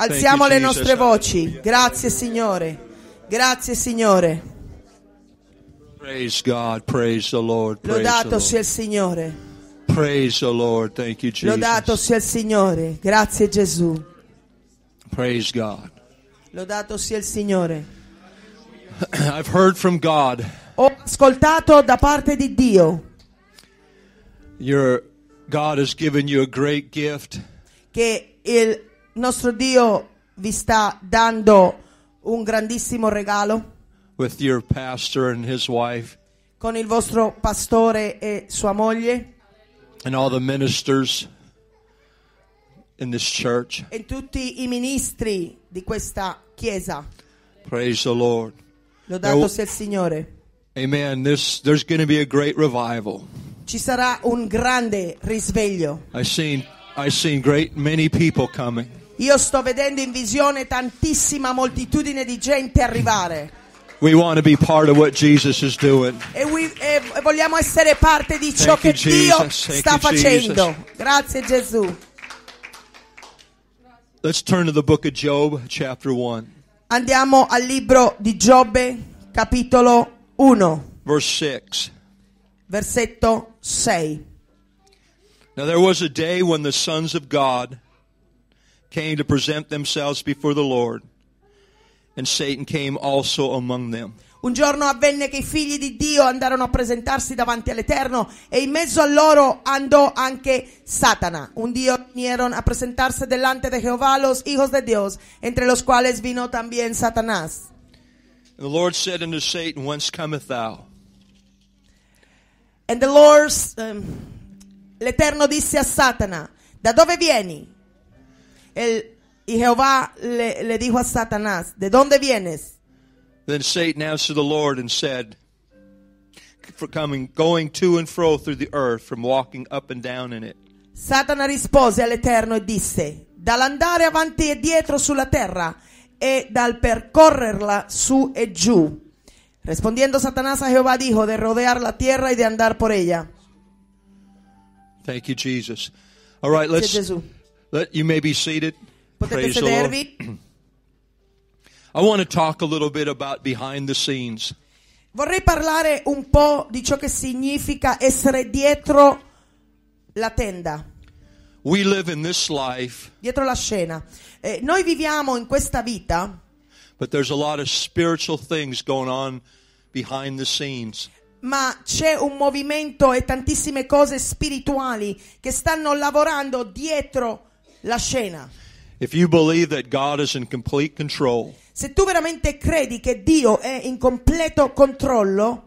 Alziamo le nostre voci. Grazie Signore. Grazie Signore. Praise God, praise the Lord. Praise Lodato sia il Signore. Praise the Lord, thank you Jesus. Lodato sia il Signore. Grazie Gesù. Praise God. Lodato sia il Signore. I've heard from God. Ho ascoltato da parte di Dio. Your God has given you a great gift. Che il nostro Dio vi sta dando un grandissimo regalo with your pastor and his wife con il vostro pastore e sua moglie and all the ministers in this church. E tutti i ministri di questa chiesa. Praise the Lord. Lodato sia il Signore. Amen. This, there's going to be a great revival. Ci sarà un grande risveglio. I seen I seen great many people coming. Io sto vedendo in visione tantissima moltitudine di gente arrivare. We want to be part of what Jesus is doing. E, we, e vogliamo essere parte di ciò Thank che you, Dio Jesus. sta Thank facendo. You, Grazie Gesù. Let's turn to the book of Job, chapter 1. Andiamo al libro di Giobbe, capitolo 1. Verse 6. Versetto 6. Now there was a day when the sons of God came to present themselves before the Lord, and Satan came also among them. Un giorno avvenne che i figli di Dio andarono a presentarsi davanti all'Eterno e in mezzo a loro andò anche Satana. Un día vinieron a presentarse delante de Jehová los hijos de Dios, entre los cuales vino también Satanás. And the Lord said unto Satan, Whence comest thou? And the Lord, um, l'Eterno disse a Satana, Da dove vieni? El, y Jehová le, le dijo a Satanás, ¿de dónde vienes? Then Satan answered the Lord and said, for coming, going to and fro through the earth, from walking up and down in it. Satana rispose all'Eterno e disse, dall'andare avanti e dietro sulla terra e dal percorrerla su e giù. Respondiendo Satanás a Jehová dijo, de rodear la tierra y de andar por ella. Thank you, Jesus. All right, let's. Let you may be seated. Potete Praise sedervi. I want to talk a little bit about behind the scenes. Vorrei parlare un po' di ciò che significa essere dietro la tenda. We live in this life, Dietro la scena. Eh, noi viviamo in questa vita, but there's a lot of spiritual things going on behind the scenes. ma c'è un movimento e tantissime cose spirituali che stanno lavorando dietro la la scena. If you believe that God is in complete control, se tu veramente credi che Dio è in completo controllo,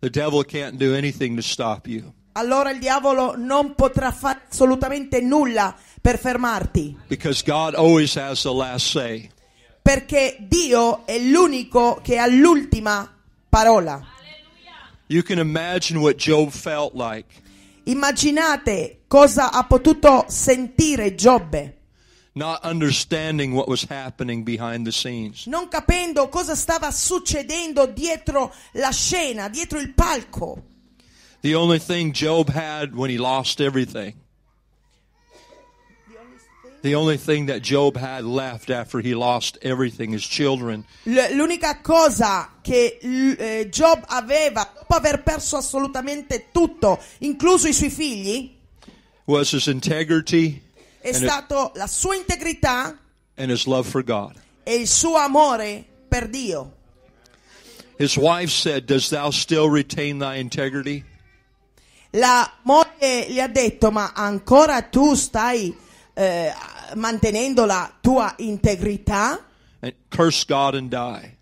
the devil can't do anything to stop you. Allora il diavolo non potrà fare assolutamente nulla per fermarti. Because God always has the last say. Perché Dio è l'unico che ha l'ultima parola. You can imagine what Job felt like. Immaginate cosa ha potuto sentire Giobbe. Not understanding what was happening behind the scenes. Non capendo cosa stava succedendo dietro la scena, dietro il palco. The only thing Job had when he lost everything. The only thing that Job had left after he lost everything, his children. L'unica cosa che eh, Job aveva dopo aver perso assolutamente tutto, incluso i suoi figli, was his integrity è stato it, la sua integrità and his love for God. e il suo amore per Dio. His wife said, "Does thou still retain thy integrity?" La moglie gli ha detto, ma ancora tu stai eh, mantenendo la tua integrità. And curse God and die.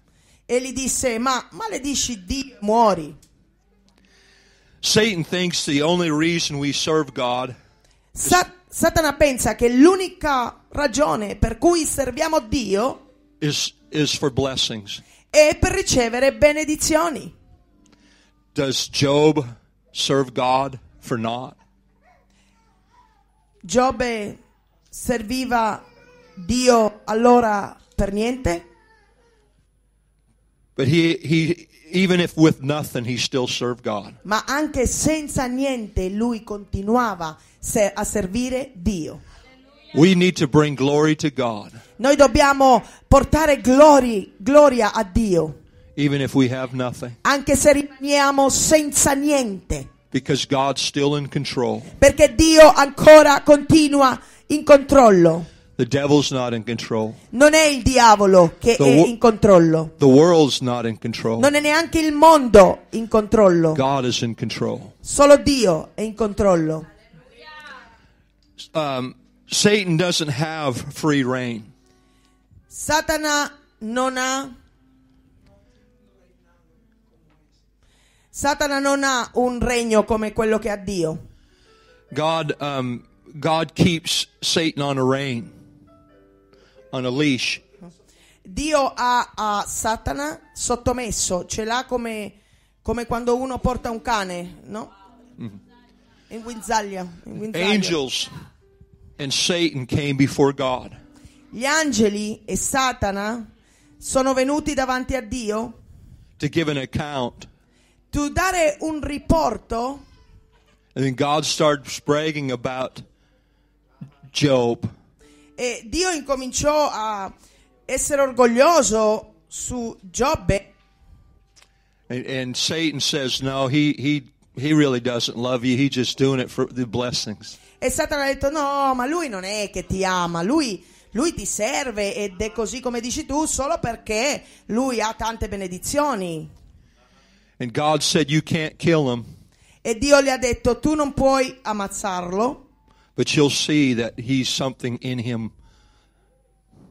E gli disse, ma maledisci Dio, muori. Satan thinks the only reason we serve God Sat- Satana pensa che l'unica ragione per cui serviamo Dio is, is for blessings. è per ricevere benedizioni. Does Job serve God for not? Giobbe serviva Dio allora per niente? But he, he, even if with nothing, he still served God. Ma anche senza niente lui continuava a servire Dio. We need to bring glory to God. Noi dobbiamo portare glori, gloria a Dio. Even if we have nothing. Anche se rimaniamo senza niente. Because God's still in control. Perché Dio ancora continua a in controllo. The devil's not in control. Non è il diavolo che the è in controllo. The world's not in control. Non è neanche il mondo in controllo. God is in control. Solo Dio è in controllo. Um, Satan doesn't have free reign. Satana non ha Satana non ha un regno come quello che ha Dio. God um, God keeps Satan on a rein, on a leash. Dio ha a Satana sottomesso, ce l'ha come, come quando uno porta un cane, no? Mm-hmm. In guinzaglia, in guinzaglia. Angels and Satan came before God. Gli angeli e Satana sono venuti davanti a Dio to give an account. To dare un riporto. And then God started bragging about Job. E Dio incominciò a essere orgoglioso su Giobbe. And, and Satan says, no, he, he, he really doesn't love you. He's just doing it for the blessings. E Satana ha detto, no, ma lui non è che ti ama, lui lui ti serve ed è così come dici tu solo perché lui ha tante benedizioni. Said, e Dio gli ha detto tu non puoi ammazzarlo. but you'll see that he's something in him.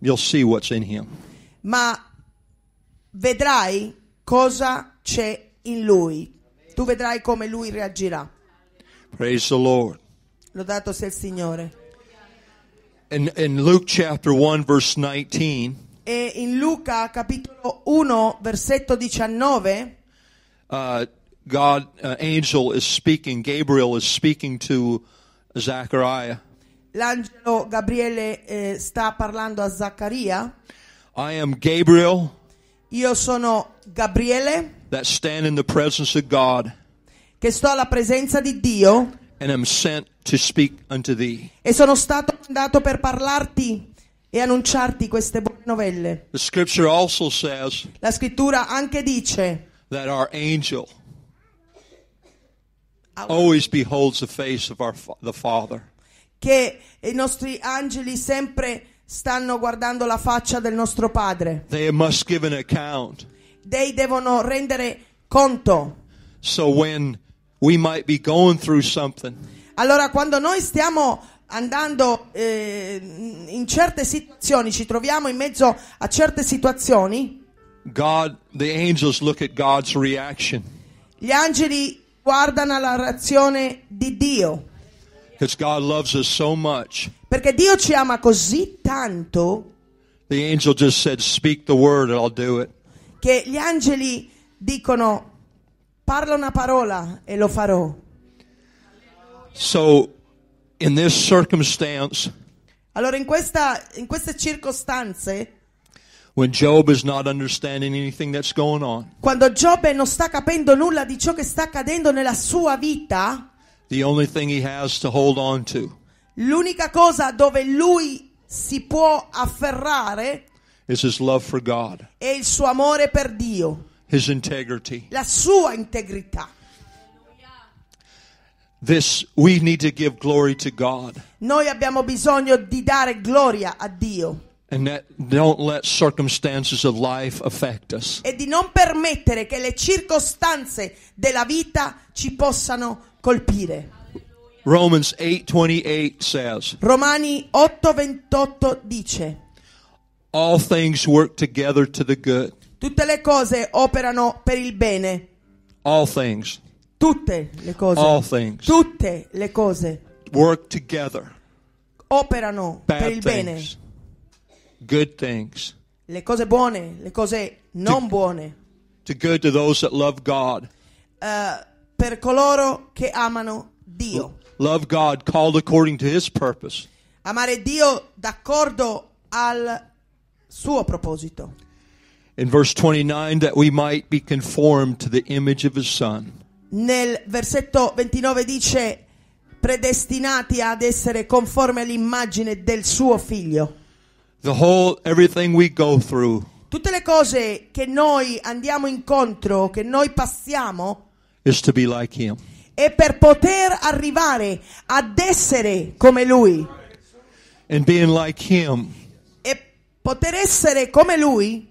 You'll see what's in him. Ma vedrai cosa c'è in lui. Tu vedrai come lui reagirà. Praise the Lord. Lodato sia il Signore. In, in Luke chapter 1 verse 19. E in Luca capitolo 1 versetto 19 uh, God uh, angel is speaking, Gabriel is speaking to Zechariah. L'angelo Gabriele eh, sta parlando a Zaccaria. I am Gabriel. Io sono Gabriele. That stand in the presence of God. Che sto alla presenza di Dio. And am sent to speak unto thee. E sono stato mandato per parlarti e annunciarti queste buone novelle. The scripture also says. La scrittura anche dice. That our angel always beholds the face of our, the Father. Che i nostri angeli sempre stanno guardando la faccia del nostro Padre. They must give an account. They devono rendere conto. So when we might be going through something. Allora quando noi stiamo andando eh, in certe situazioni, ci troviamo in mezzo a certe situazioni. God, the angels look at God's reaction. Gli angeli guardano alla reazione di Dio. So Perché Dio ci ama così tanto. Said, che gli angeli dicono parla una parola e lo farò. So, in allora in, questa, in queste circostanze quando Giobbe non sta capendo nulla di ciò che sta accadendo nella sua vita, l'unica cosa dove lui si può afferrare è il suo amore per Dio, la sua integrità. This, Noi abbiamo bisogno di dare gloria a Dio. E di non permettere che le circostanze della vita ci possano colpire. Romans 8:28 says. Romani 8:28 dice. All things work together to the good. Tutte le cose operano per il bene. All things. Tutte le cose. All things. Tutte le cose. Work together. Operano Bad per il things. bene good things. Le cose buone, le cose non to, buone. To good to those that love God. Uh, per coloro che amano Dio. Love God called according to his purpose. Amare Dio d'accordo al suo proposito. In verse 29 that we might be conformed to the image of his son. Nel versetto 29 dice predestinati ad essere conformi all'immagine del suo figlio. The whole everything we go through Tutte le cose che noi andiamo incontro, che noi passiamo, is to be like him. è per poter arrivare ad essere come lui. And being like him, E poter essere come lui,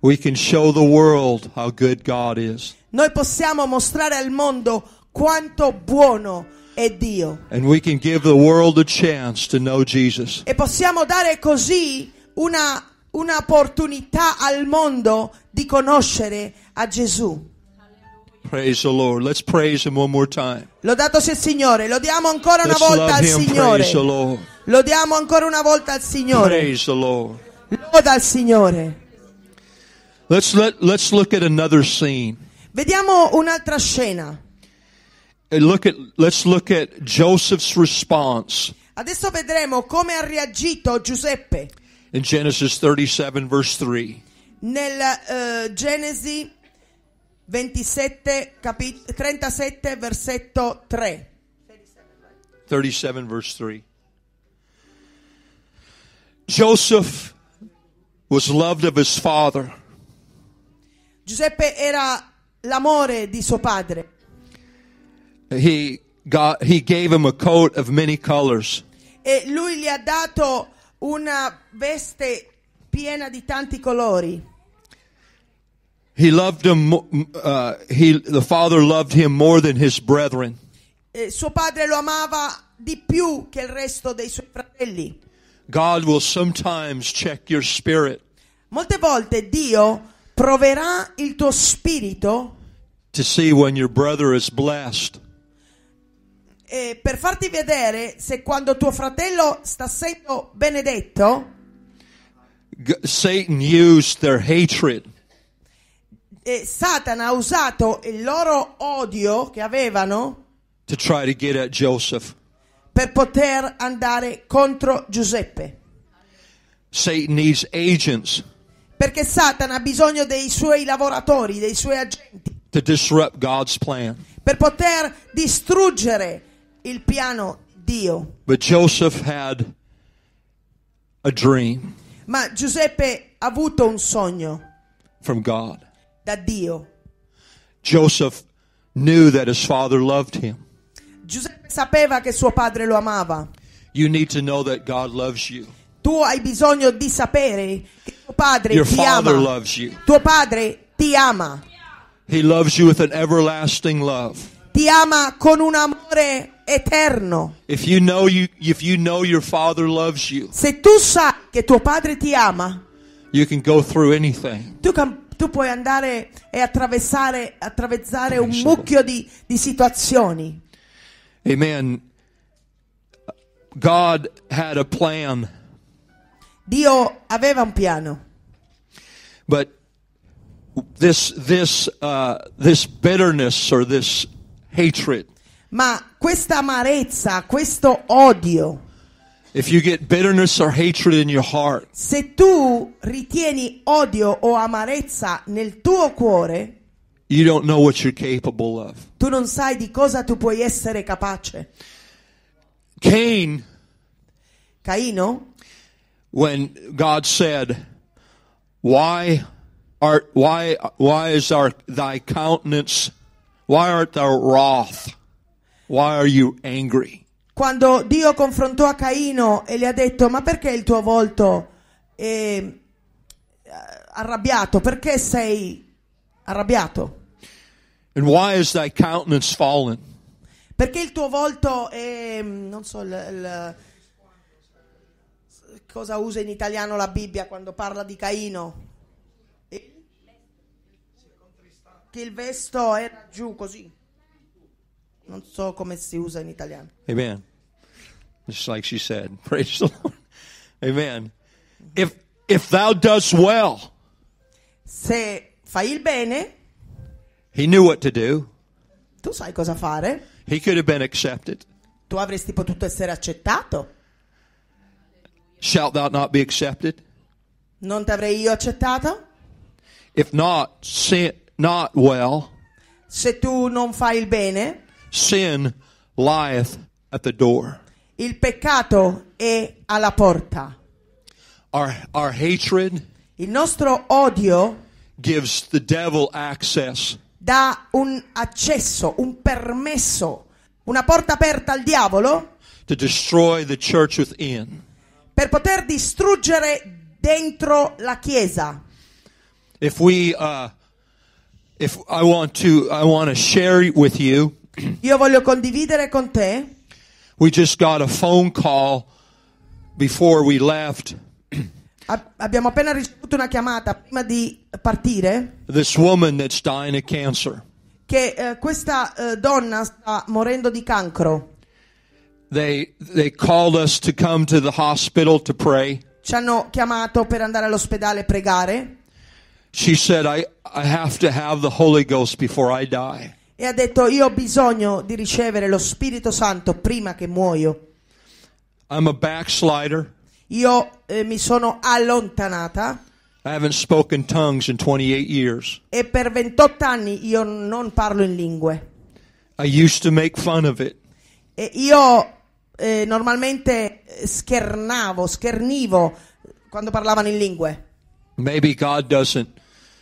we can show the world how good God is. noi possiamo mostrare al mondo quanto buono è Dio. E possiamo dare così una, un'opportunità al mondo di conoscere a Gesù. Praise the Lord. Let's praise him one more time. Lodato sia il Signore. Lodiamo ancora una volta al Signore. Lodiamo ancora una volta al Signore. Praise the Lord. Loda al Signore. Let's, let, let's look at another scene. Vediamo un'altra scena. Look at, let's look at Joseph's response. Adesso vedremo come ha reagito Giuseppe. In Genesis 37 verse 3. Nel uh, Genesi 27 capi- 37 versetto 3. 37 verse 3. Joseph was loved of his father. Giuseppe era l'amore di suo padre. He got, he gave him a coat of many colors. E lui gli ha dato una veste piena di tanti colori. He loved him, uh, he, the father loved him more than his brethren. E suo padre lo amava di più che il resto dei suoi fratelli. God will sometimes check your spirit. Molte volte Dio proverà il tuo spirito to see when your brother is blessed eh, per farti vedere se quando tuo fratello sta sendo benedetto, G- Satan used their hatred. Eh, Satana ha usato il loro odio che avevano to try to get at Joseph. per poter andare contro Giuseppe. Satan needs agents Perché Satana ha bisogno dei suoi lavoratori, dei suoi agenti, to disrupt God's plan. per poter distruggere il piano Dio. But Joseph had a dream Ma Giuseppe ha avuto un sogno from God. da Dio. Joseph knew that his father loved him. Giuseppe sapeva che suo padre lo amava. You need to know that God loves you. Tu hai bisogno di sapere che tuo padre Your ti ama. loves you. Tuo padre ti ama. He loves you with an everlasting love ti ama con un amore eterno. If you know you, if you know your father loves you, Se tu sai che tuo padre ti ama, you can go through anything. tu, tu puoi andare e attraversare, attraversare un mucchio di, di situazioni. Amen. God had a plan, Dio aveva un piano, but this this uh, this bitterness or this hatred. Ma questa amarezza, questo odio. If you get bitterness or hatred in your heart, se tu ritieni odio o amarezza nel tuo cuore, you don't know what you're capable of. Tu non sai di cosa tu puoi essere capace. Cain, Caino, when God said, "Why art why why is our thy countenance Why art thou wroth? Why are you angry? Quando Dio confrontò a Caino e gli ha detto: Ma perché il tuo volto è eh, arrabbiato? Perché sei arrabbiato? And why is thy countenance fallen? Perché il tuo volto è. Mm, non so, il, il, cosa usa in italiano la Bibbia quando parla di Caino? che il vesto era giù così. Non so come si usa in italiano. Amen. Just like she said, praise the Lord. Amen. If, if thou dost well, se fai il bene, he knew what to do. Tu sai cosa fare. He could have been accepted. Tu avresti potuto essere accettato. Shalt thou not be accepted? Non ti avrei io accettato? If not, sin, not well, se tu non fai il bene, sin lieth at the door. Il peccato è alla porta. Our, our hatred il nostro odio gives the devil access. dà un accesso, un permesso, una porta aperta al diavolo to destroy the church within. per poter distruggere dentro la chiesa. If we uh, if I want to, I want to share with you. Io voglio condividere con te. We just got a phone call before we left. Abbiamo appena ricevuto una chiamata prima di partire. This woman that's dying of cancer. Che eh, questa eh, donna sta morendo di cancro. They they called us to come to the hospital to pray. Ci hanno chiamato per andare all'ospedale a pregare. She said, I, I have to have the Holy Ghost before I die. E ha detto, io ho bisogno di ricevere lo Spirito Santo prima che muoio. I'm a backslider. Io eh, mi sono allontanata. I haven't spoken tongues in 28 years. E per 28 anni io non parlo in lingue. I used to make fun of it. E io eh, normalmente eh, schernavo, schernivo quando parlavano in lingue. Maybe God doesn't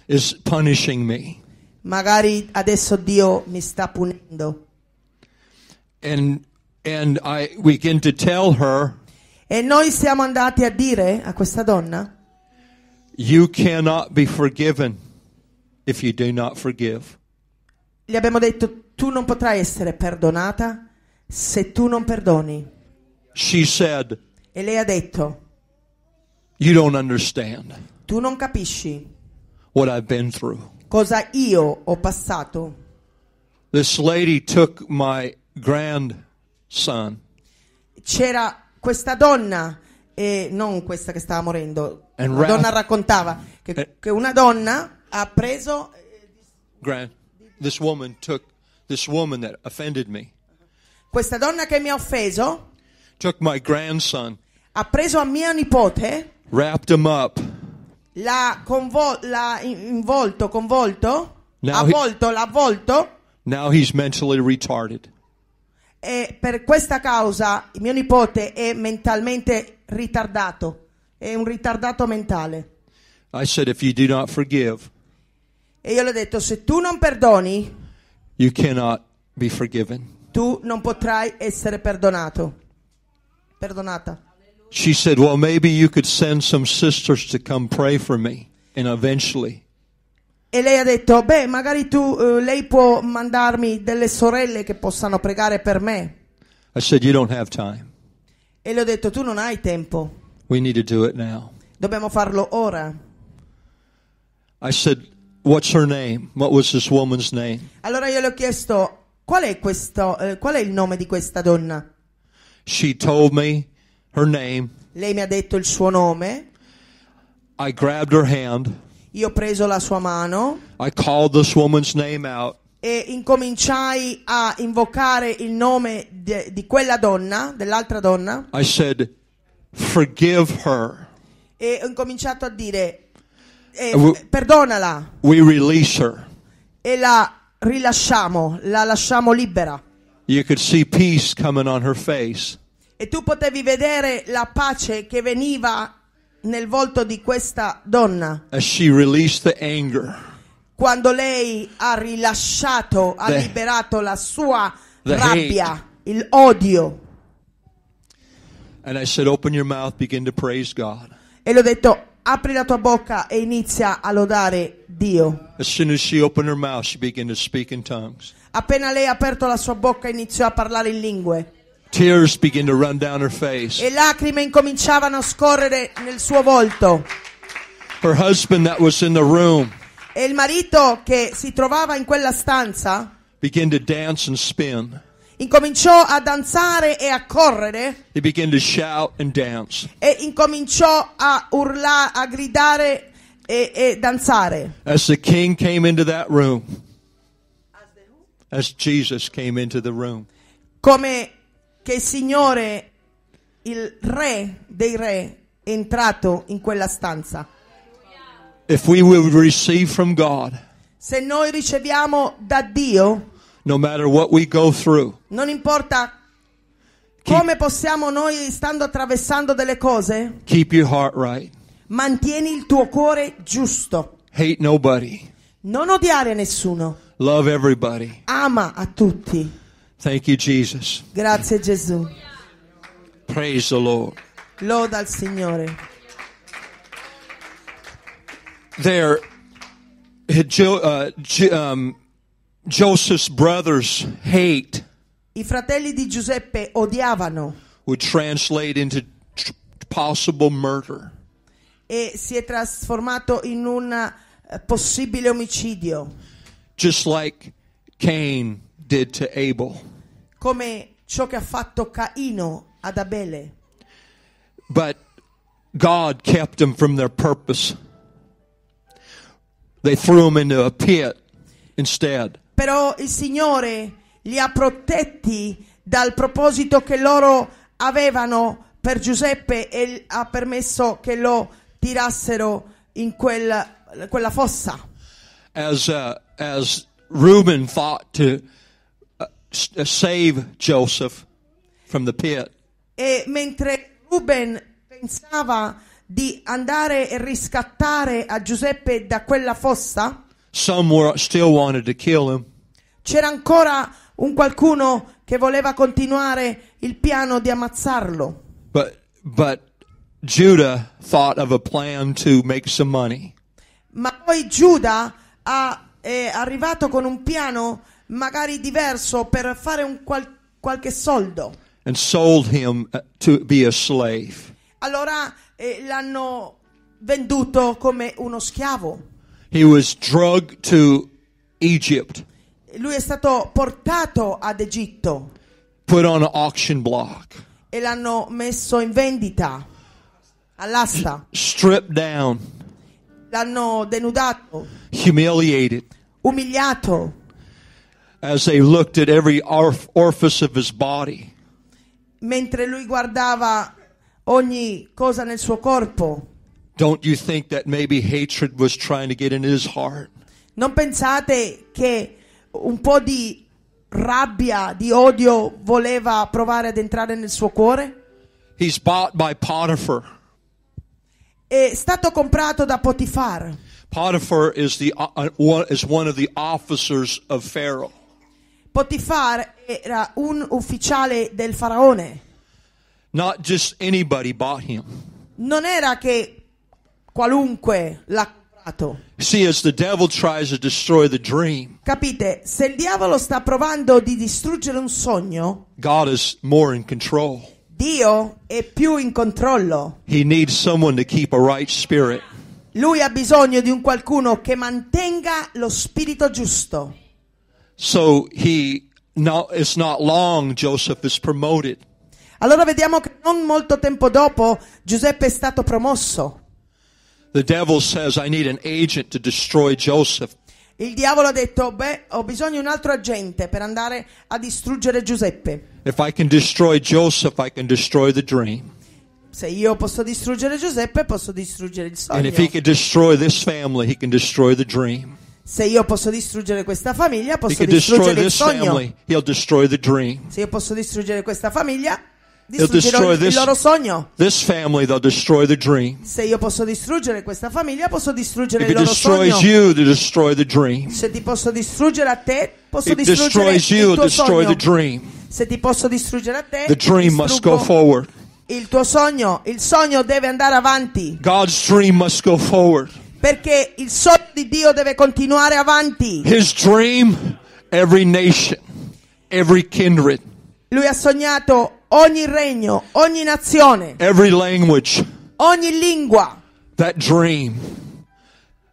is punishing me. Magari adesso Dio mi sta punendo. And, and I begin to tell her, e noi siamo andati a dire a questa donna, you cannot be forgiven if you do not forgive. Gli abbiamo detto, tu non potrai essere perdonata se tu non perdoni. She said, e lei ha detto, you don't understand. Tu non capisci what I've been through. Cosa io ho passato. This lady took my grandson. C'era questa donna, e non questa che stava morendo, And la donna raccontava che, uh, che, una donna ha preso... Eh, grand, this woman took, this woman that offended me. Questa donna che mi ha offeso... Took my grandson. Ha preso a mia nipote. Wrapped him up. La convo- la involto, convolto? Now avvolto, he- l'avvolto? Now he's mentally retarded. E per questa causa mio nipote è mentalmente ritardato, è un ritardato mentale. I said, if you do not forgive, E io le ho detto, se tu non perdoni, you cannot be forgiven. tu non potrai essere perdonato. Perdonata she said, Well, maybe you could send some sisters to come pray for me. And eventually. E lei ha detto, beh, magari tu, eh, lei può mandarmi delle sorelle che possano pregare per me. I said, You don't have time. E le ho detto, tu non hai tempo. We need to do it now. Dobbiamo farlo ora. I said, What's her name? What was this woman's name? Allora io le ho chiesto, qual è, questo, eh, qual è il nome di questa donna? She told me her name. Lei mi ha detto il suo nome. I grabbed her hand. Io ho preso la sua mano. I called this woman's name out. E incominciai a invocare il nome de, di quella donna, dell'altra donna. I said, forgive her. E ho incominciato a dire, eh, we, perdonala. We release her. E la rilasciamo, la lasciamo libera. You could see peace coming on her face e tu potevi vedere la pace che veniva nel volto di questa donna. As she the anger. Quando lei ha rilasciato, ha the, liberato la sua rabbia, hate. il odio. And I said, open your mouth, begin to praise God. E l'ho detto, apri la tua bocca e inizia a lodare Dio. As soon as she her mouth, she began to speak in Appena lei ha aperto la sua bocca, iniziò a parlare in lingue. Tears begin to run down her face. E lacrime incominciavano a scorrere nel suo volto. Her husband that was in the room E il marito che si trovava in quella stanza began to dance and spin. incominciò a danzare e a correre He began to shout and dance. e incominciò a urlare, a gridare e, e danzare. As the king came into that room, as Jesus came into the room, Come che il Signore, il Re dei Re, è entrato in quella stanza. If we will receive from God, se noi riceviamo da Dio, no matter what we go through, non importa come possiamo noi stando attraversando delle cose, keep your heart right. mantieni il tuo cuore giusto. Hate nobody. Non odiare nessuno. Love everybody. Ama a tutti. Thank you, Jesus. Grazie Gesù. Praise the Lord. Loda al Signore. There, jo, uh, J- um, Joseph's brothers hate I fratelli di Giuseppe odiavano would translate into tr- possible murder. e si è trasformato in un eh, possibile omicidio, just like Cain did to Abel. come ciò che ha fatto Caino ad Abele. But God kept them from their purpose. They threw them into a pit instead. Però il Signore li ha protetti dal proposito che loro avevano per Giuseppe e ha permesso che lo tirassero in quella, quella fossa. As, uh, as Reuben thought to Uh, save Joseph from the pit. E mentre Ruben pensava di andare e riscattare a Giuseppe da quella fossa, Some were, still wanted to kill him. c'era ancora un qualcuno che voleva continuare il piano di ammazzarlo. But, but Judah thought of a plan to make some money. Ma poi Giuda ha, è arrivato con un piano magari diverso per fare un qual- qualche soldo. And sold him uh, to be a slave. Allora eh, l'hanno venduto come uno schiavo. He was drugged to Egypt. Lui è stato portato ad Egitto. Put on an auction block. E l'hanno messo in vendita all'asta. Stripped down. L'hanno denudato. Humiliated. Umiliato as they looked at every orifice of his body. Mentre lui guardava ogni cosa nel suo corpo. Don't you think that maybe hatred was trying to get in his heart? Non pensate che un po' di rabbia, di odio voleva provare ad entrare nel suo cuore? He's bought by Potiphar. È stato comprato da Potifar. Potiphar is, the, uh, uh one, is one of the officers of Pharaoh. Potifar era un ufficiale del faraone. Not just anybody bought him. Non era che qualunque l'ha comprato. See, as the devil tries to destroy the dream, Capite, se il diavolo sta provando di distruggere un sogno, God is more in control. Dio è più in controllo. He needs someone to keep a right spirit. Lui ha bisogno di un qualcuno che mantenga lo spirito giusto. So he, no, it's not long Joseph is promoted. Allora vediamo che non molto tempo dopo Giuseppe è stato promosso. The devil says I need an agent to destroy Joseph. Il diavolo ha detto, beh, ho bisogno di un altro agente per andare a distruggere Giuseppe. If I can Joseph, I can the dream. Se io posso distruggere Giuseppe, posso distruggere il sogno. And if he can destroy this family, he can the dream. Se io posso distruggere questa famiglia, posso He distruggere il this sogno. family. the dream. Se io posso distruggere questa famiglia, He'll distruggerò il, this- il loro sogno. This family, the dream. Se io posso distruggere questa famiglia, posso distruggere If il loro sogno. you, the dream. Se ti posso distruggere a te, posso If distruggere you, il tuo sogno. the dream. Se ti posso distruggere a te, The dream must go forward. il tuo sogno. Il sogno deve andare avanti. God's dream must go forward. Perché il sogno di Dio deve continuare avanti. His dream, every nation, every kindred. Lui ha sognato ogni regno, ogni nazione. Every language. Ogni lingua. That dream.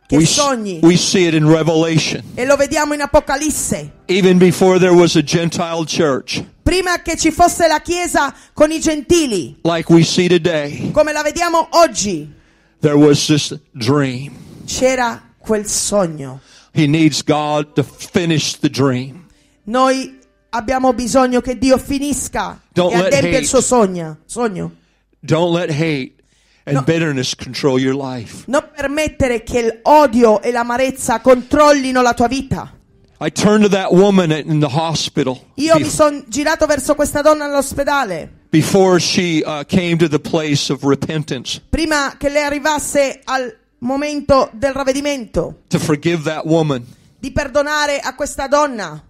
Che we, sogni. We see it in Revelation. E lo vediamo in Apocalisse. Even before there was a Gentile church. Prima che ci fosse la chiesa con i gentili. Like we see today. Come la vediamo oggi. There was this dream. C'era quel sogno. He needs God to finish the dream. Noi abbiamo bisogno che Dio finisca Don't e adempia il suo sogno. sogno. Don't let hate and no, bitterness control your life. Non permettere che l'odio e l'amarezza controllino la tua vita. I turned to that woman in the hospital. Io mi sono girato verso questa donna all'ospedale before she uh, came to the place of repentance. Prima che lei arrivasse al momento del ravvedimento. To forgive that woman. Di perdonare a questa donna.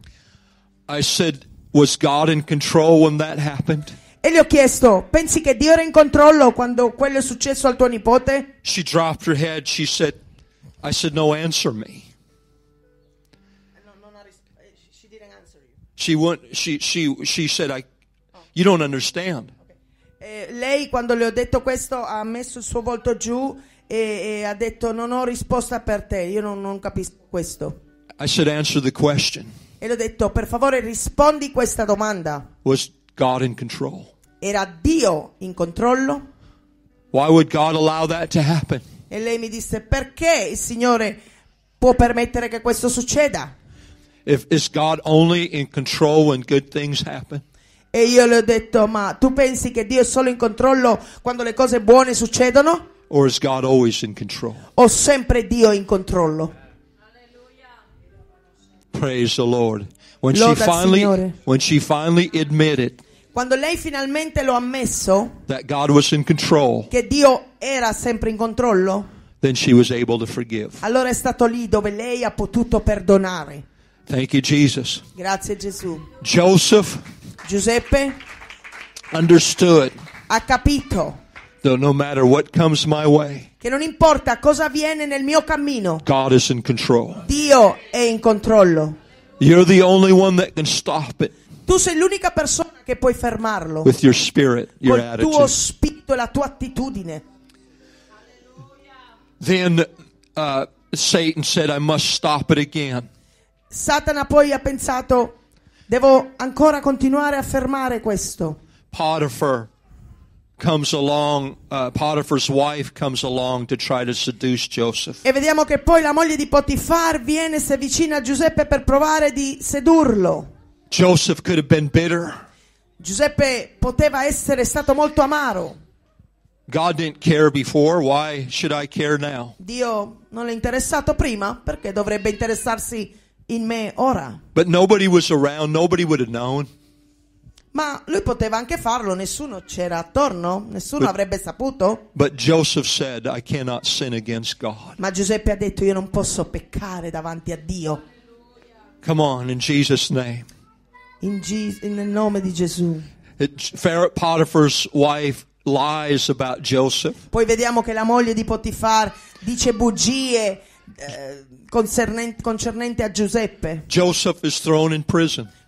I said, was God in control when that happened? E le ho chiesto, pensi che Dio era in controllo quando quello è successo al tuo nipote? She dropped her head. She said, I said, no, answer me. Eh, she, went, she, she, she said, I, You don't understand. Eh, lei quando le ho detto questo ha messo il suo volto giù e, ha detto non ho risposta per te, io non, non capisco questo. I should answer the question. E le ho detto per favore rispondi questa domanda. Was God in control? Era Dio in controllo? Why would God allow that to happen? E lei mi disse perché il Signore può permettere che questo succeda? If is God only in control when good things happen? E io le ho detto, ma tu pensi che Dio è solo in controllo quando le cose buone succedono? Or is God always in control? O sempre Dio in controllo? Praise the Lord. When Loda she finally, when she finally admitted quando lei finalmente lo ha ammesso control, che Dio era sempre in controllo allora è stato lì dove lei ha potuto perdonare you, grazie Gesù Joseph Giuseppe understood ha capito that no matter what comes my way, che non importa cosa avviene nel mio cammino, God is in control. Dio è in controllo. You're the only one that can stop it. Tu sei l'unica persona che puoi fermarlo. With your spirit, your Col tuo spirito e la tua attitudine. Then uh, Satan said, I must stop it again. Satana poi ha pensato Devo ancora continuare a fermare questo. Potiphar comes along, uh, Potiphar's wife comes along to try to seduce Joseph. E vediamo che poi la moglie di Potifar viene si avvicina a Giuseppe per provare di sedurlo. Joseph could have been bitter. Giuseppe poteva essere stato molto amaro. God didn't care before, why should I care now? Dio non è interessato prima, perché dovrebbe interessarsi ora? in me ora. But nobody was around, nobody would have known. Ma lui poteva anche farlo, nessuno c'era attorno, nessuno But- avrebbe saputo. But Joseph said, I cannot sin against God. Ma Giuseppe ha detto io non posso peccare davanti a Dio. Come on, in Jesus' name. In Ges- nel nome di Gesù. It, Pharaoh- Potiphar's wife lies about Joseph. Poi vediamo che la moglie di Potifar dice bugie eh, concernente, concernente, a Giuseppe.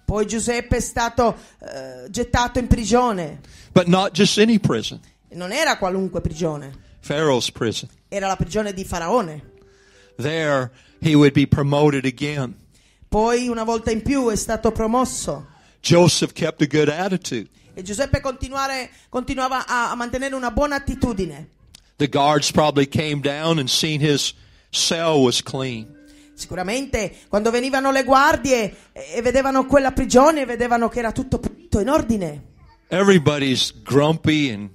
Poi Giuseppe è stato eh, gettato in prigione. Non era qualunque prigione. Era la prigione di Faraone. There he would be promoted again. Poi una volta in più è stato promosso. Joseph kept a good attitude. E Giuseppe continuava a, a mantenere una buona attitudine. The guards probably came down and seen his cell was clean. Sicuramente quando venivano le guardie e vedevano quella prigione, vedevano che era tutto pulito, in ordine. Everybody's grumpy and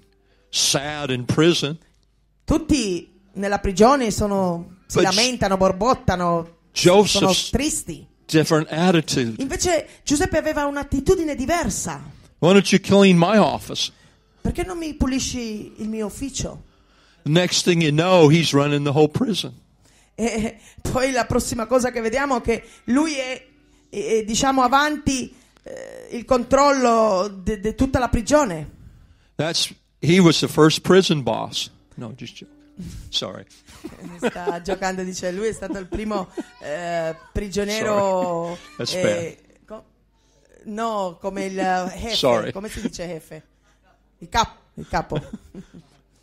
sad in prison. Tutti nella prigione sono, si lamentano, borbottano, sono tristi. different attitude. Invece Giuseppe aveva un'attitudine diversa. Why don't you clean my office? Perché non mi pulisci il mio ufficio? Next thing you know, he's running the whole prison. E poi la prossima cosa che vediamo è che lui è, è diciamo, avanti eh, il controllo di tutta la prigione. That's, he was the first prison boss. No, just joke. Sorry. Sta giocando, dice, lui è stato il primo eh, prigioniero... Eh, co- no, come il jefe. Sorry. Come si dice jefe? Il, cap- il capo.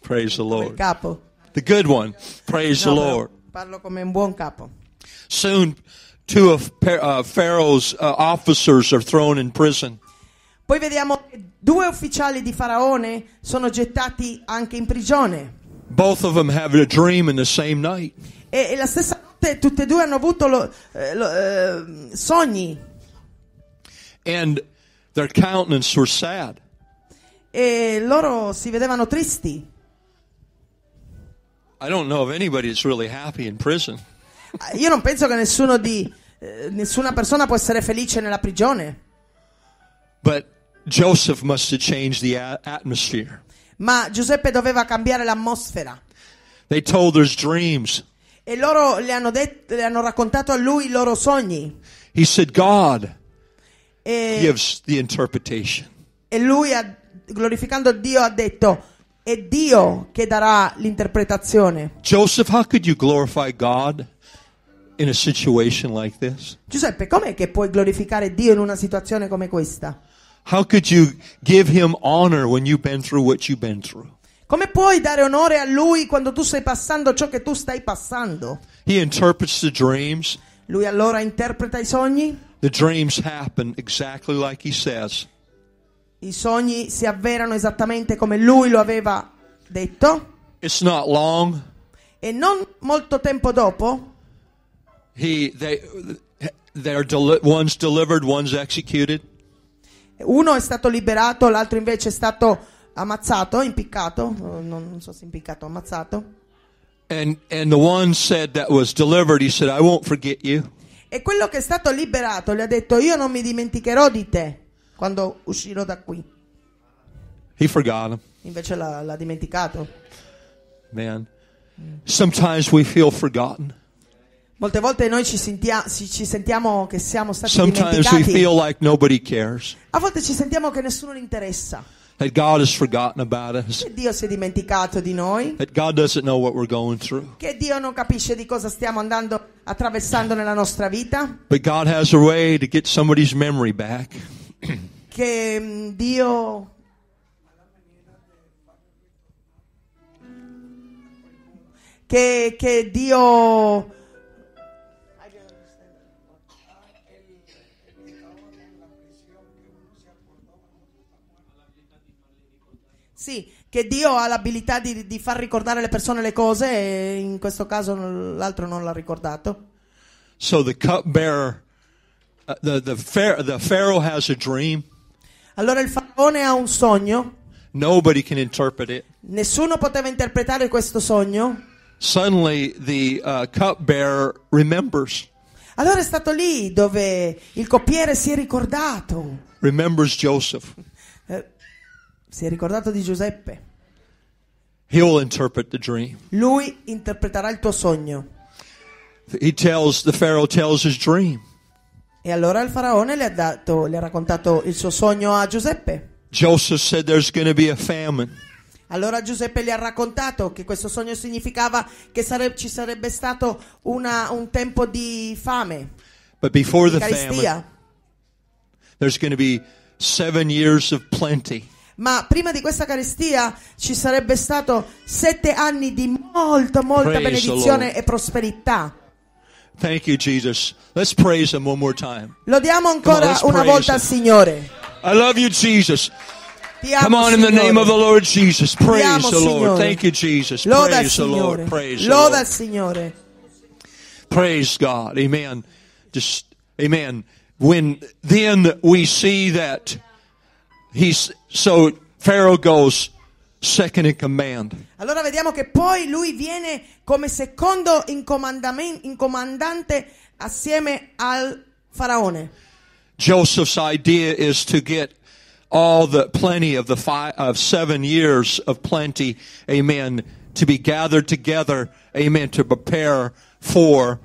Praise the Lord. Il capo. The good one. Praise no, the Lord. Parlo come un buon capo. Soon, two of uh, Pharaoh's uh, officers are thrown in prison. Poi vediamo che due ufficiali di Faraone sono gettati anche in prigione. Both of them have a dream in the same night. E, la stessa notte tutti e due hanno avuto lo, eh, lo, eh, sogni. And their countenances were sad. E loro si vedevano tristi. Really ah, Io non penso che nessuno di eh, nessuna persona può essere felice nella prigione. Ma Giuseppe doveva cambiare l'atmosfera. E loro le hanno, detto, le hanno, raccontato a lui i loro sogni. Said, e, e lui, ha, glorificando Dio, ha detto è Dio che darà l'interpretazione. Joseph, how could you glorify God in a situation like this? Giuseppe, com'è che puoi glorificare Dio in una situazione come questa? How could you give him honor when you've been through what you've been through? Come puoi dare onore a lui quando tu stai passando ciò che tu stai passando? He interprets the dreams. Lui allora interpreta i sogni. The dreams happen exactly like he says. I sogni si avverano esattamente come lui lo aveva detto. It's not long. E non molto tempo dopo. He, they, deli- one's delivered, one's executed. Uno è stato liberato, l'altro invece è stato ammazzato, impiccato. Eh, non, non so se impiccato o ammazzato. And, and the one said that was delivered, he said, I won't forget you. E quello che è stato liberato gli ha detto, io non mi dimenticherò di te quando uscirò da qui. He forgot. Invece l'ha, l'ha dimenticato. Man, sometimes we feel forgotten. Molte volte noi ci, sentia- ci, ci, sentiamo che siamo stati Sometimes dimenticati. We feel like cares. A volte ci sentiamo che nessuno li interessa. That God has forgotten about us. Che Dio si è dimenticato di noi. That God doesn't know what we're going through. Che Dio non capisce di cosa stiamo andando attraversando nella nostra vita. But God has a way to get somebody's memory back che mm, Dio... Che, che Dio... Sì, che Dio ha l'abilità di, di, far ricordare alle persone le cose e in questo caso l'altro non l'ha ricordato. So the cupbearer Uh, the, the, the pharaoh has a dream. Allora il faraone ha un sogno. Nobody can interpret it. Nessuno poteva interpretare questo sogno. Suddenly the uh, cupbearer remembers. Allora è stato lì dove il coppiere si è ricordato. Remembers Joseph. Eh, si è ricordato di Giuseppe. He will interpret the dream. Lui interpreterà il tuo sogno. He tells the Pharaoh tells his dream. E allora il faraone le ha, dato, le ha raccontato il suo sogno a Giuseppe. Joseph said there's going to be a famine. Allora Giuseppe gli ha raccontato che questo sogno significava che sare- ci sarebbe stato una, un tempo di fame. But before the famine, there's going to be seven years of plenty. Ma prima di questa carestia ci sarebbe stato sette anni di molta, molta Praise benedizione e prosperità. Thank you, Jesus. Let's praise him one more time. diamo ancora on, una volta him. al Signore. I love you, Jesus. Amo, Come on, Signore. in the name of the Lord Jesus. Praise amo, the Lord. Thank you, Jesus. Loda praise the Lord. Praise Loda the Lord. Signore. Praise God. Amen. Just amen. When then we see that he's so Pharaoh goes second in command. Allora vediamo che poi lui viene come secondo in, in comandante assieme al faraone. Joseph's idea is to get all the plenty of the five, of seven years of plenty, amen, to be gathered together, amen, to prepare for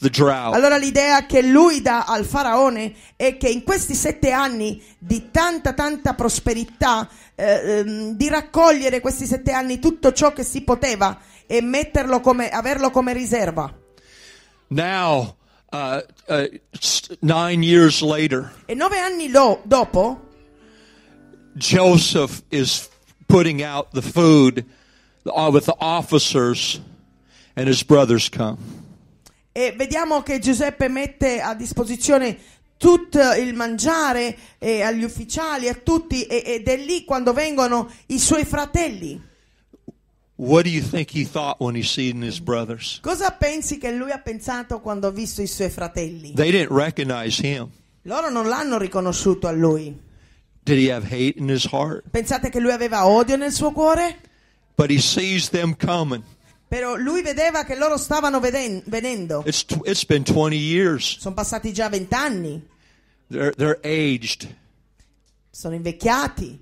Allora l'idea che lui dà al faraone è che in questi sette anni di tanta tanta prosperità, eh, ehm, di raccogliere questi sette anni tutto ciò che si poteva e metterlo come, averlo come riserva. Now, uh, uh, nine years later, e nove anni lo, dopo, Joseph is putting out the food uh, with the officers and his brothers come e vediamo che Giuseppe mette a disposizione tutto il mangiare eh, agli ufficiali, a tutti, e, ed è lì quando vengono i suoi fratelli. Cosa pensi che lui ha pensato quando ha visto i suoi fratelli? Loro non l'hanno riconosciuto a lui. Pensate che lui aveva odio nel suo cuore? But he sees them coming. Però lui vedeva che loro stavano veden- venendo. It's tw- it's been 20 years. Sono passati già vent'anni. anni. They're, they're aged. Sono invecchiati.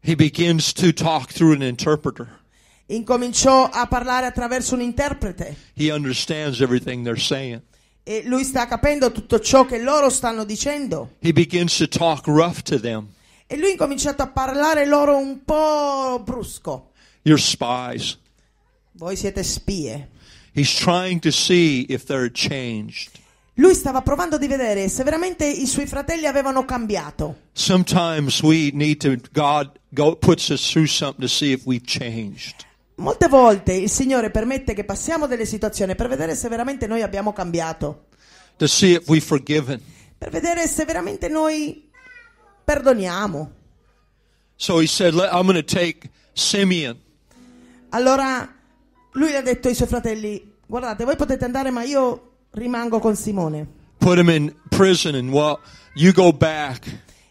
He begins to talk through an interpreter. Incominciò a parlare attraverso un interprete. He understands everything they're saying. E lui sta capendo tutto ciò che loro stanno dicendo. He begins to talk rough to them. E lui ha incominciato a parlare loro un po' brusco. You're spies. Voi siete spie. He's trying to see if they're changed. Lui stava provando di vedere se veramente i suoi fratelli avevano cambiato. Sometimes we need to God go, puts us through something to see if we've changed. Molte volte il Signore permette che passiamo delle situazioni per vedere se veramente noi abbiamo cambiato. To see if we've forgiven. Per vedere se veramente noi perdoniamo. So he said, I'm take Simeon. Allora lui ha detto ai suoi fratelli, guardate, voi potete andare, ma io rimango con Simone. Put him in prison and while you go back.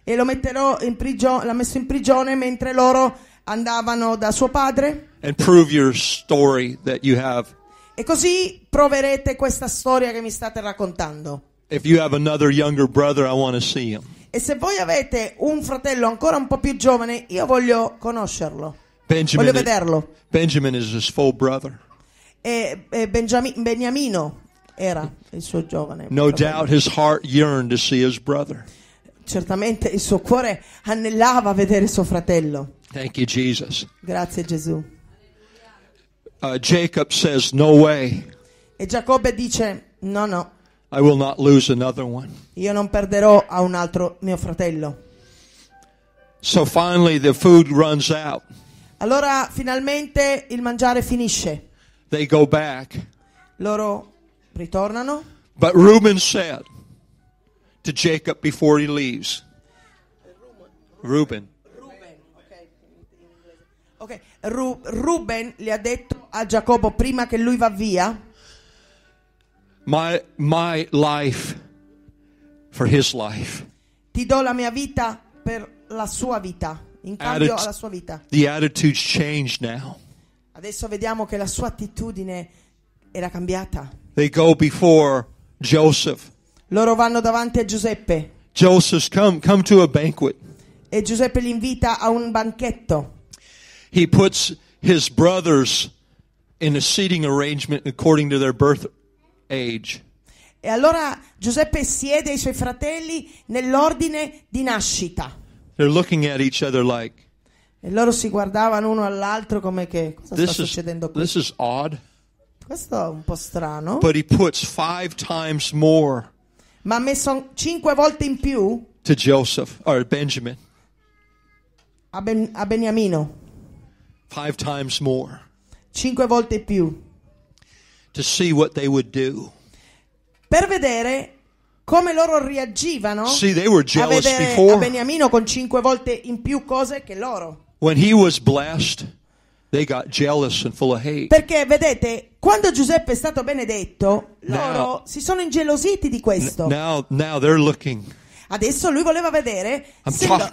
E lo metterò in prigione, l'ha messo in prigione mentre loro andavano da suo padre. And prove your story that you have. E così proverete questa storia che mi state raccontando. If you have another younger brother, I want to see him. E se voi avete un fratello ancora un po' più giovane, io voglio conoscerlo. Benjamin Voglio vederlo. Benjamin is his full brother. E, e Benjami- Beniamino era il suo giovane. No doubt his heart yearned to see his brother. Certamente il suo cuore anelava a vedere suo fratello. Thank you, Jesus. Grazie Gesù. Uh, Jacob says, No way. E Giacobbe dice: No, no. I will not lose another one. Io non perderò a un altro mio fratello. So finally the food runs out. Allora finalmente il mangiare finisce. They go back. Loro ritornano. But Reuben said to Jacob before he leaves. Reuben. Okay. Ru- Ruben gli ha detto a Giacobbe prima che lui va via. My, my life for his life. Ti do la mia vita per la sua vita in cambio alla sua vita. The attitude's changed now. Adesso vediamo che la sua attitudine era cambiata. They go before Joseph. Loro vanno davanti a Giuseppe. Joseph's come, come to a banquet. E Giuseppe li invita a un banchetto. He puts his brothers in a seating arrangement according to their birth age. E allora Giuseppe siede i suoi fratelli nell'ordine di nascita. They're looking at each other like E loro si guardavano uno all'altro come che cosa sta this is, qui? this is odd, Questo è un po' strano. but he puts five times more Ma ha messo cinque volte in più to Joseph or Benjamin. a, Ben- a Beniamino, Five times more cinque volte più, to see what they would do. per vedere come loro reagivano See, a, Beniamino con cinque volte in più cose che loro. When he was blessed, they got jealous and full of hate. Perché vedete, quando Giuseppe è stato benedetto, loro now, si sono ingelositi di questo. Now, now they're looking. Adesso lui voleva vedere I'm se, lo,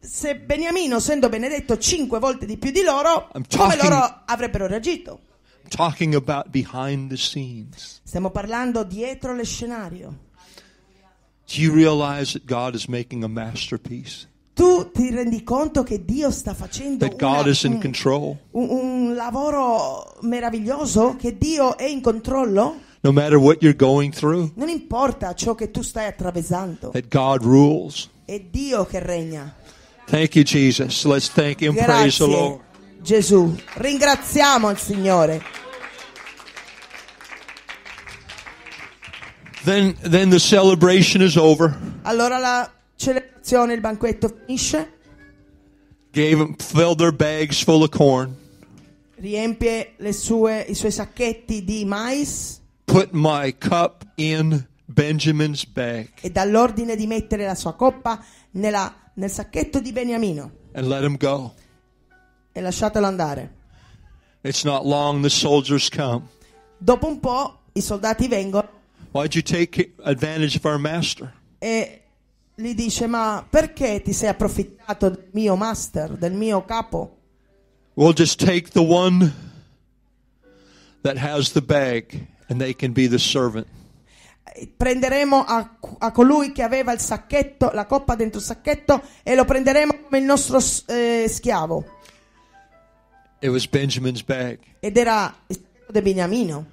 se Beniamino, essendo benedetto cinque volte di più di loro, I'm come talking, loro avrebbero reagito. Stiamo parlando dietro lo scenario. Do you realize that God is making a masterpiece? Tu ti rendi conto che Dio sta facendo That una, God is in un, control. Un, un lavoro meraviglioso, che Dio è in controllo? No matter what you're going through, non importa ciò che tu stai attraversando. That God rules. È Dio che regna. Thank you, Jesus. Let's thank Him. Grazie, Praise the Lord. Gesù, ringraziamo il Signore. Then, then the celebration is over. Allora la celebrazione, il banquetto finisce. Gave them, filled their bags full of corn. Riempie sue, i suoi sacchetti di mais. Put my cup in Benjamin's bag. E dà l'ordine di mettere la sua coppa nella, nel sacchetto di Beniamino. And let him go. E lasciatelo andare. It's not long the soldiers come. Dopo un po' i soldati vengono. Why'd you take advantage of our master? E gli dice, ma perché ti sei approfittato del mio master, del mio capo? We'll just take the one that has the bag and they can be the servant. Prenderemo a, a colui che aveva il sacchetto, la coppa dentro il sacchetto e lo prenderemo come il nostro eh, schiavo. It was Benjamin's bag. Ed era il sacco di Beniamino.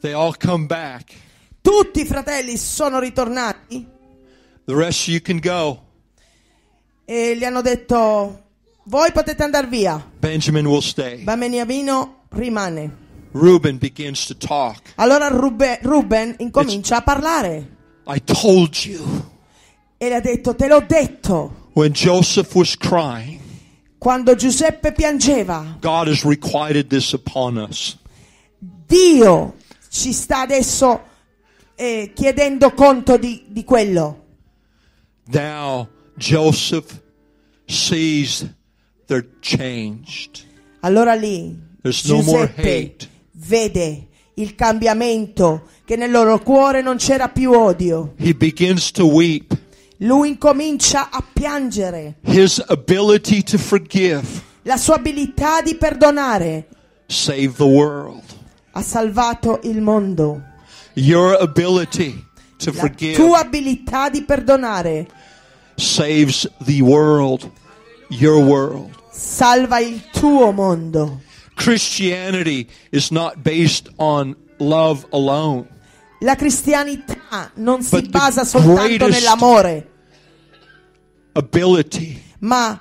They all come back. Tutti i fratelli sono ritornati? The rest you can go. E gli hanno detto, voi potete andare via. Benjamin will stay. Beniamino rimane. Reuben begins to talk. Allora Ruben, Ruben incomincia It's, a parlare. I told you. E gli ha detto, te l'ho detto. When Joseph was crying, Quando Giuseppe piangeva. God has requited this upon us. Dio ci sta adesso eh, chiedendo conto di, di quello. Now Joseph sees they're changed. Allora lì There's Giuseppe no vede il cambiamento che nel loro cuore non c'era più odio. He begins to weep. Lui incomincia a piangere. His ability to forgive. La sua abilità di perdonare. Save the world. Ha salvato il mondo. Your ability to La forgive tua abilità di perdonare saves the world, your world. Salva il tuo mondo. Christianity is not based on love alone. La cristianità non si basa soltanto nell'amore. ma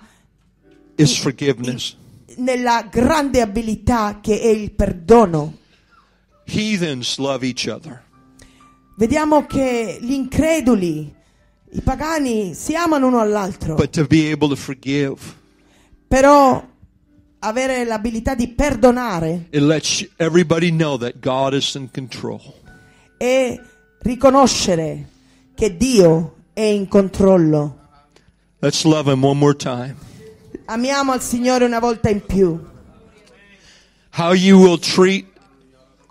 is forgiveness. nella grande abilità che è il perdono. Heathens love each other. Vediamo che gli increduli, i pagani si amano uno all'altro. But to be able to forgive, Però avere l'abilità di perdonare it lets everybody know that God is in control. e riconoscere che Dio è in controllo. Let's love him one more time. Amiamo al Signore una volta in più. How you will treat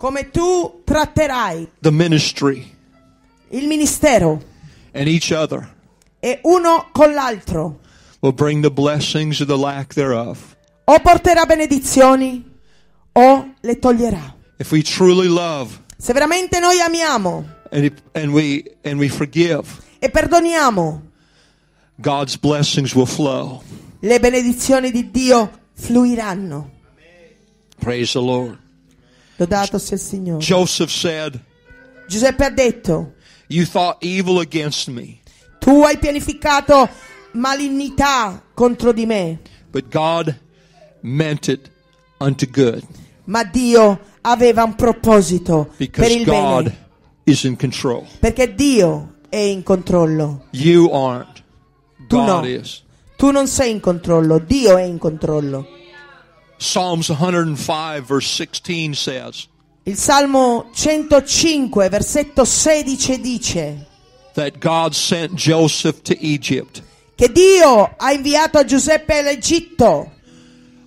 come tu tratterai the ministry il ministero and each other e uno con l'altro will bring the blessings or the lack thereof. O porterà benedizioni o le toglierà. If we truly love se veramente noi amiamo and, it, and, we, and we forgive, e perdoniamo God's blessings will flow. Le benedizioni di Dio fluiranno. Praise the Lord. Lodato sia il Signore. Joseph said, Giuseppe ha detto, You thought evil against me. Tu hai pianificato malignità contro di me. But God meant it unto good. Ma Dio aveva un proposito Because per il God bene. Is in control. Perché Dio è in controllo. You aren't. God no. Is. Tu non sei in controllo, Dio è in controllo. Psalms 105 verse 16 says Il Salmo 105 versetto 16 dice that God sent Joseph to Egypt. che Dio ha inviato a Giuseppe all'Egitto.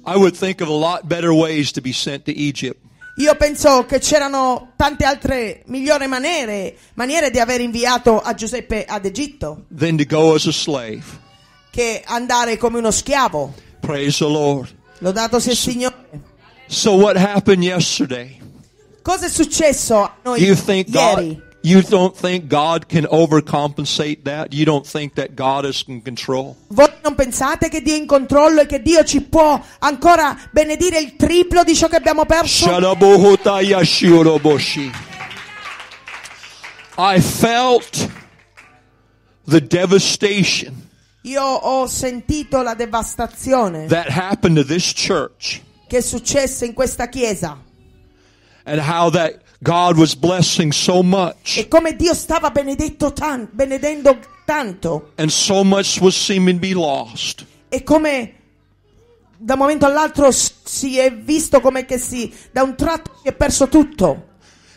I would think of a lot better ways to be sent to Egypt. Io penso che c'erano tante altre migliori maniere, maniere di aver inviato a Giuseppe ad Egitto Than to go as a slave. che andare come uno schiavo. Praise the Lord. Lodato sia il Signore. So what happened yesterday? Cosa è successo a noi you think ieri? God, you don't think God can overcompensate that? You don't think that God is in control? Voi non pensate che Dio è in controllo e che Dio ci può ancora benedire il triplo di ciò che abbiamo perso? I felt the devastation io ho sentito la devastazione that happened to this church che è successa in questa chiesa. And how that God was blessing so much. E come Dio stava benedetto tan- benedendo tanto. And so much was seeming to be lost. E come da un momento all'altro si è visto come che si da un tratto si è perso tutto.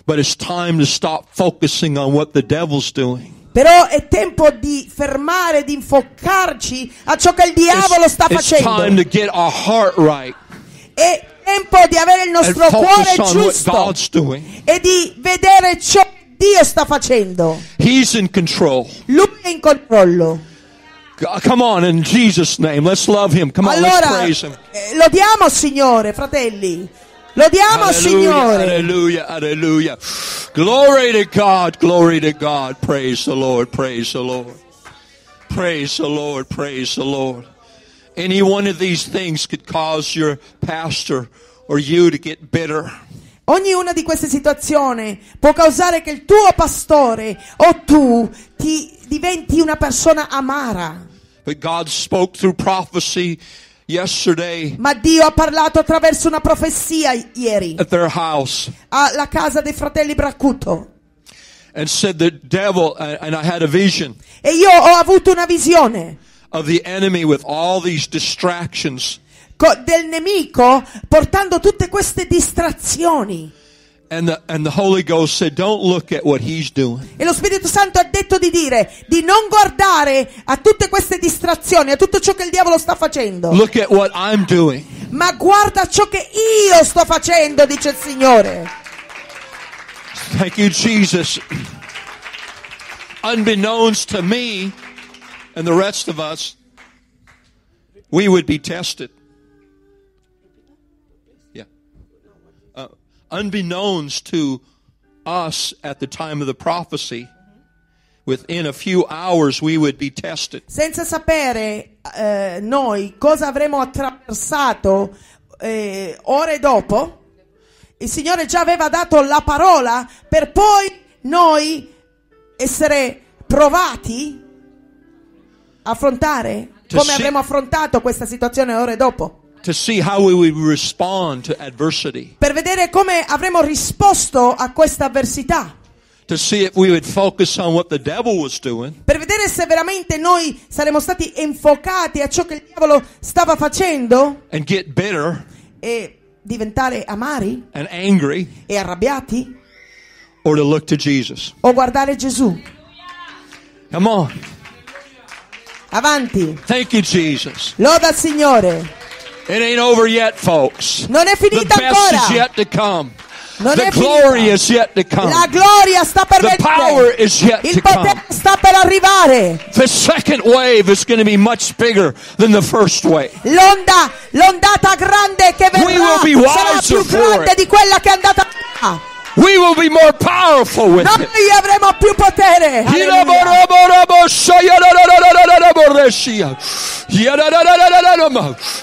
But it's time to stop focusing on what the devil's doing. Però è tempo di fermare, di infoccarci a ciò che il diavolo sta facendo. Right. È tempo di avere il nostro cuore giusto e di vedere ciò che Dio sta facendo. Lui è in controllo. Come on, in Jesus' name, let's love Him. Come on, allora, let's praise Him. Eh, Lodiamo, Signore, fratelli. Lodiamo alleluia, Signore. Alleluia, alleluia. Glory to God, glory to God. Praise the Lord, praise the Lord. Praise the Lord, praise the Lord. Any one of these things could cause your pastor or you to get bitter. Ognuna di queste situazioni può causare che il tuo pastore o tu ti diventi una persona amara. But God spoke through prophecy Yesterday, Ma Dio ha parlato attraverso una profezia ieri at their house alla casa dei fratelli Bracuto. And said the devil, and I had a vision. E io ho avuto una visione. Of the enemy with all these distractions. del nemico portando tutte queste distrazioni. And the, and the Holy Ghost said, Don't look at what he's doing. E lo Spirito Santo ha detto di dire di non guardare a tutte queste distrazioni, a tutto ciò che il diavolo sta facendo. Look at what I'm doing. Ma guarda ciò che io sto facendo, dice il Signore. Thank you Jesus. Unbeknownst to me and the rest of us, we would be tested. unbeknownst to us at the time of the prophecy, within a few hours we would be tested. Senza sapere eh, noi cosa avremmo attraversato eh, ore dopo, il Signore già aveva dato la parola per poi noi essere provati, affrontare come avremmo affrontato questa situazione ore dopo. Per vedere come avremmo risposto a questa avversità. Per vedere se veramente noi saremmo stati enfocati a ciò che il diavolo stava facendo. Bitter, e diventare amari. Angry, e arrabbiati. To to o guardare Gesù. Come on. Avanti. Thank you, Jesus. Loda al Signore. It ain't over yet, folks. Non è finita the best ancora. Is yet to come. Non the è glory finita. is yet to come. La gloria sta per the venire. Power is yet Il to potere come. sta per arrivare. The second wave is going to be much bigger than the first wave. L'onda, l'ondata grande che verrà sarà più grande di quella che è andata. we will be more powerful with Noi it. avremo più potere.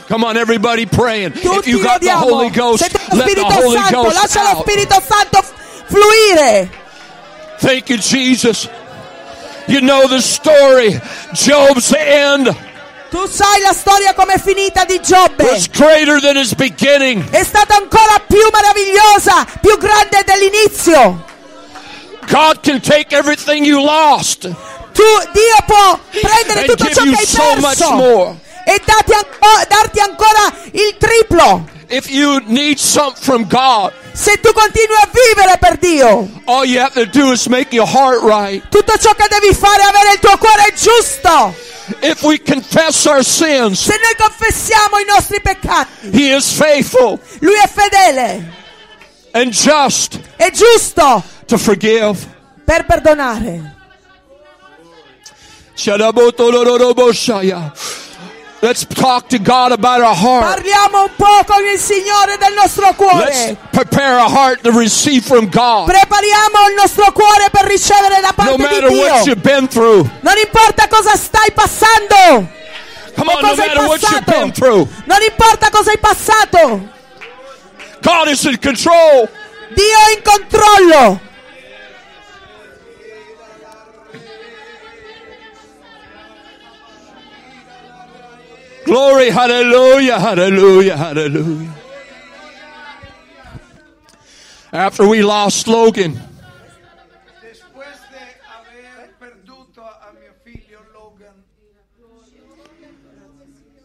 Come on, everybody praying. Tutti if you got the Holy Ghost, let the Holy Santo, Ghost lascia out. Thank you, Jesus. You know the story. Job's end. Tu sai la storia com'è finita di Giobbe. È stata ancora più meravigliosa, più grande dell'inizio. Lost, tu, Dio può prendere tutto ciò che hai perso e darti, darti ancora il triplo. If you need something from God, se tu continui a vivere per Dio, all you have to do is make your heart right. Tutto ciò che devi fare è avere il tuo cuore giusto. If we confess our sins, se noi confessiamo i nostri peccati, He is faithful. Lui è fedele. And just. È giusto. To forgive. Per perdonare. Let's talk to God about our heart. Parliamo un po' con il Signore del nostro cuore. Let's prepare our heart to receive from God. Prepariamo il nostro cuore per ricevere da parte no matter di Dio. What you've been through. Non importa cosa stai passando. Come on, no matter what you've been through. Non importa cosa hai passato. God is in control. Dio è in controllo. Glory, hallelujah, hallelujah, hallelujah. After we lost Logan,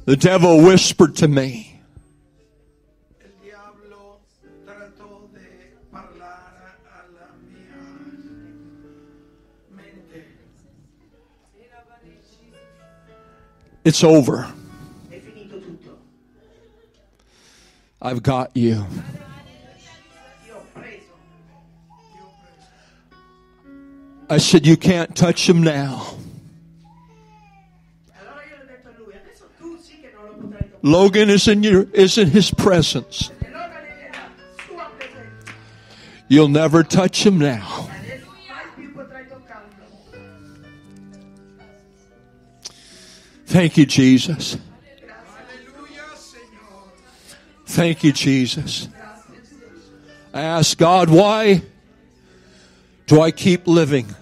the devil whispered to me. It's over. I've got you. I said, You can't touch him now. Logan is in, your, is in his presence. You'll never touch him now. Thank you, Jesus. Thank you, Jesus. I ask God, why do I keep living?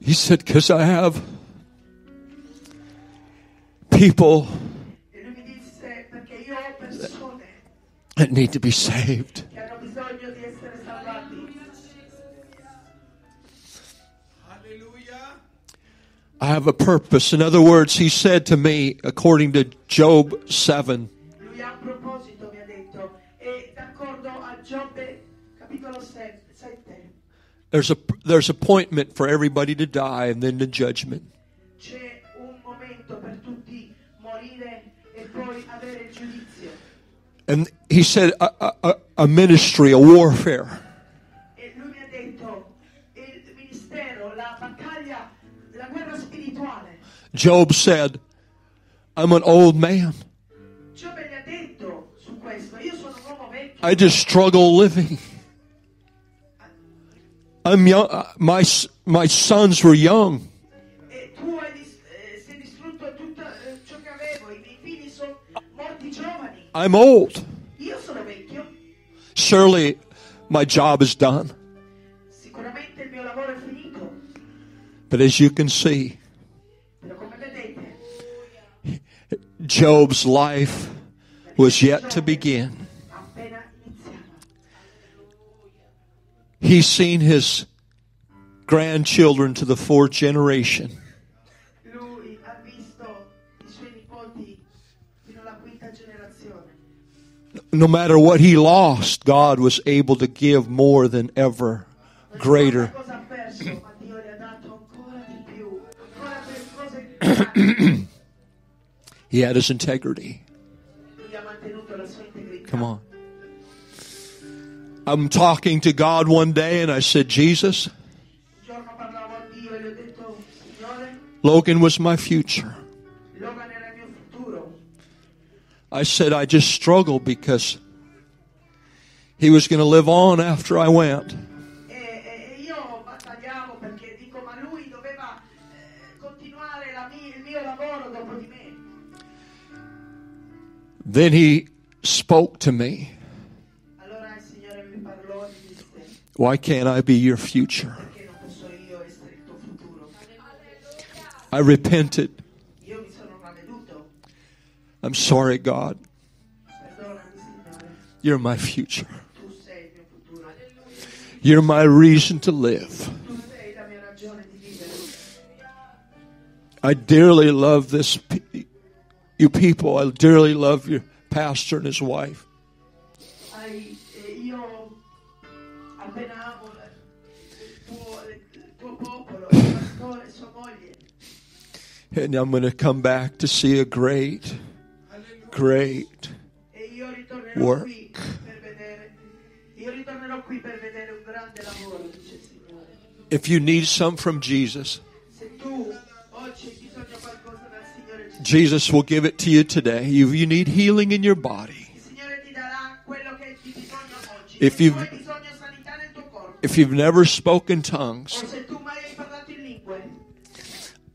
He said, Because I have people that need to be saved. I have a purpose. In other words, he said to me, according to Job 7, there's a, there's appointment for everybody to die and then the judgment. And he said, a, a, a ministry, a warfare. Job said, I'm an old man. I just struggle living. I'm young. Uh, my my sons were young. Eh, eh, I'm old. Surely, my job is done. But as you can see, Job's life was yet to begin. He's seen his grandchildren to the fourth generation. No matter what he lost, God was able to give more than ever, greater. He had his integrity. Come on. I'm talking to God one day and I said, Jesus, Logan was my future. I said, I just struggled because he was going to live on after I went. Then he spoke to me. Why can't I be your future? I repented. I'm sorry, God. You're my future. You're my reason to live. I dearly love this you people. I dearly love your pastor and his wife. Eh, and I'm going to come back to see a great, great eh, work. If you need some from Jesus, Jesus will give it to you today. If you need healing in your body, if you've, if you've never spoken tongues,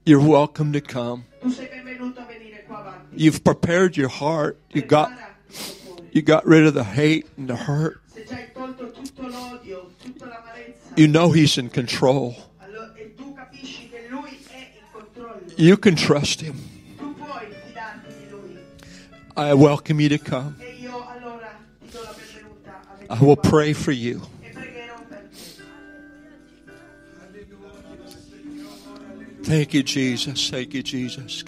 you're welcome to come. You've prepared your heart. You got, you got rid of the hate and the hurt. You know He's in control. You can trust Him. I welcome you to come. I will pray for you. Thank you, Jesus. Thank you, Jesus.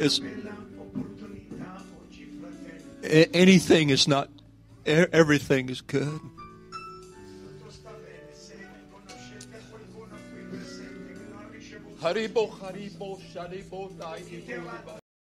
It's, anything is not, everything is good. Haribo, Haribo, Sharibo, Dai.